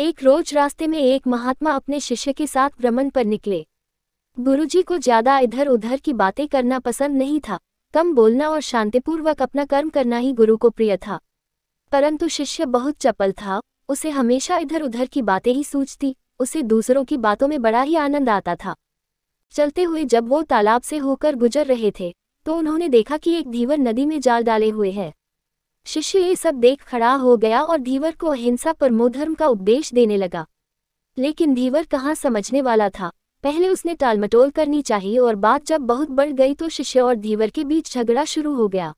एक रोज रास्ते में एक महात्मा अपने शिष्य के साथ भ्रमण पर निकले गुरुजी को ज्यादा इधर उधर की बातें करना पसंद नहीं था कम बोलना और शांतिपूर्वक अपना कर्म करना ही गुरु को प्रिय था परंतु शिष्य बहुत चपल था उसे हमेशा इधर उधर की बातें ही सूझती उसे दूसरों की बातों में बड़ा ही आनंद आता था चलते हुए जब वो तालाब से होकर गुजर रहे थे तो उन्होंने देखा कि एक धीवर नदी में जाल डाले हुए है शिष्य ये सब देख खड़ा हो गया और धीवर को अहिंसा परमोधर्म का उपदेश देने लगा लेकिन धीवर कहाँ समझने वाला था पहले उसने टालमटोल करनी चाहिए और बात जब बहुत बढ़ गई तो शिष्य और धीवर के बीच झगड़ा शुरू हो गया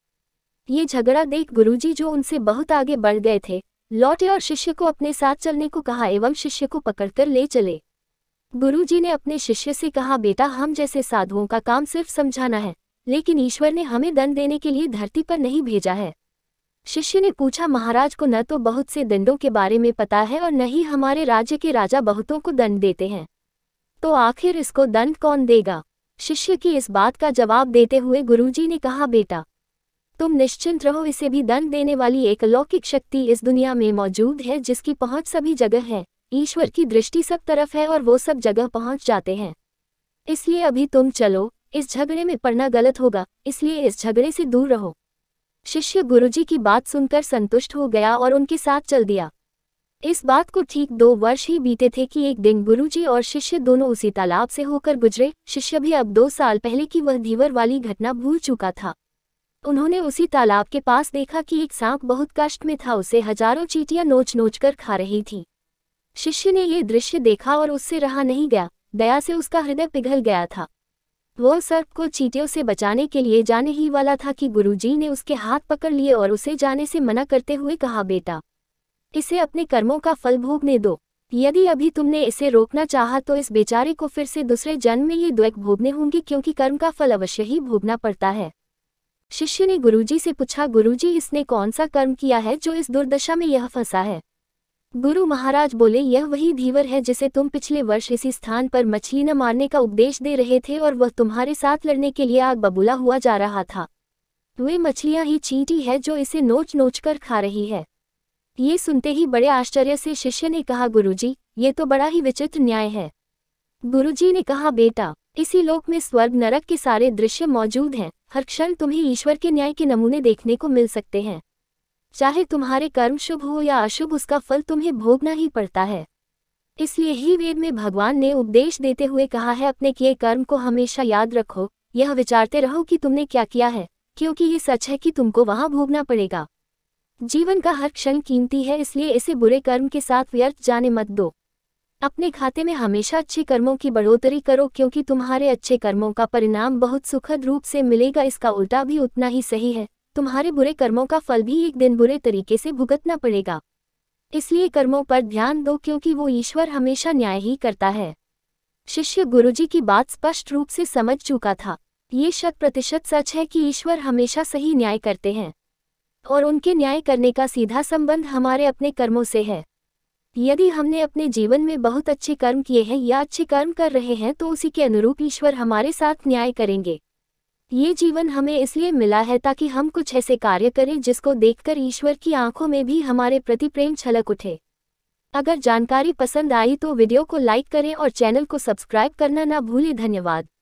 ये झगड़ा देख गुरुजी जो उनसे बहुत आगे बढ़ गए थे लौटे और शिष्य को अपने साथ चलने को कहा एवं शिष्य को पकड़कर ले चले गुरुजी ने अपने शिष्य से कहा बेटा हम जैसे साधुओं का काम सिर्फ समझाना है लेकिन ईश्वर ने हमें दंड देने के लिए धरती पर नहीं भेजा है शिष्य ने पूछा महाराज को न तो बहुत से दंडों के बारे में पता है और न ही हमारे राज्य के राजा बहुतों को दंड देते हैं तो आखिर इसको दंड कौन देगा शिष्य की इस बात का जवाब देते हुए गुरुजी ने कहा बेटा तुम निश्चिंत रहो इसे भी दंड देने वाली एक अलौकिक शक्ति इस दुनिया में मौजूद है जिसकी पहुंच सभी जगह है ईश्वर की दृष्टि सब तरफ है और वो सब जगह पहुंच जाते हैं इसलिए अभी तुम चलो इस झगड़े में पड़ना गलत होगा इसलिए इस झगड़े से दूर रहो शिष्य गुरुजी की बात सुनकर संतुष्ट हो गया और उनके साथ चल दिया इस बात को ठीक दो वर्ष ही बीते थे कि एक दिन गुरुजी और शिष्य दोनों उसी तालाब से होकर गुजरे शिष्य भी अब दो साल पहले की वह धीवर वाली घटना भूल चुका था उन्होंने उसी तालाब के पास देखा कि एक सांप बहुत कष्ट में था उसे हजारों चीटियां नोच नोच कर खा रही थी शिष्य ने ये दृश्य देखा और उससे रहा नहीं गया दया से उसका हृदय पिघल गया था वो सर्प को चीटियों से बचाने के लिए जाने ही वाला था कि गुरुजी ने उसके हाथ पकड़ लिए और उसे जाने से मना करते हुए कहा बेटा इसे अपने कर्मों का फल भोगने दो यदि अभी तुमने इसे रोकना चाहा तो इस बेचारे को फिर से दूसरे जन्म में ये द्वैक भोगने होंगे क्योंकि कर्म का फल अवश्य ही भोगना पड़ता है शिष्य ने गुरुजी से पूछा गुरुजी इसने कौन सा कर्म किया है जो इस दुर्दशा में यह फंसा है गुरु महाराज बोले यह वही धीवर है जिसे तुम पिछले वर्ष इसी स्थान पर मछली न मारने का उपदेश दे रहे थे और वह तुम्हारे साथ लड़ने के लिए आग बबूला हुआ जा रहा था वे मछलियां ही चींटी है जो इसे नोच नोच कर खा रही है ये सुनते ही बड़े आश्चर्य से शिष्य ने कहा गुरुजी, ये तो बड़ा ही विचित्र न्याय है गुरुजी ने कहा बेटा इसी लोक में स्वर्ग नरक के सारे दृश्य मौजूद हैं हर क्षण तुम्हें ईश्वर के न्याय के नमूने देखने को मिल सकते हैं चाहे तुम्हारे कर्म शुभ हो या अशुभ उसका फल तुम्हें भोगना ही पड़ता है इसलिए ही वेद में भगवान ने उपदेश देते हुए कहा है अपने किए कर्म को हमेशा याद रखो यह विचारते रहो कि तुमने क्या किया है क्योंकि ये सच है कि तुमको वहां भोगना पड़ेगा जीवन का हर क्षण कीमती है इसलिए इसे बुरे कर्म के साथ व्यर्थ जाने मत दो अपने खाते में हमेशा अच्छे कर्मों की बढ़ोतरी करो क्योंकि तुम्हारे अच्छे कर्मों का परिणाम बहुत सुखद रूप से मिलेगा इसका उल्टा भी उतना ही सही है तुम्हारे बुरे कर्मों का फल भी एक दिन बुरे तरीके से भुगतना पड़ेगा इसलिए कर्मों पर ध्यान दो क्योंकि वो ईश्वर हमेशा न्याय ही करता है शिष्य गुरुजी की बात स्पष्ट रूप से समझ चुका था ये शत प्रतिशत सच है कि ईश्वर हमेशा सही न्याय करते हैं और उनके न्याय करने का सीधा संबंध हमारे अपने कर्मों से है यदि हमने अपने जीवन में बहुत अच्छे कर्म किए हैं या अच्छे कर्म कर रहे हैं तो उसी के अनुरूप ईश्वर हमारे साथ न्याय करेंगे ये जीवन हमें इसलिए मिला है ताकि हम कुछ ऐसे कार्य करें जिसको देखकर ईश्वर की आंखों में भी हमारे प्रति प्रेम छलक उठे अगर जानकारी पसंद आई तो वीडियो को लाइक करें और चैनल को सब्सक्राइब करना ना भूलें धन्यवाद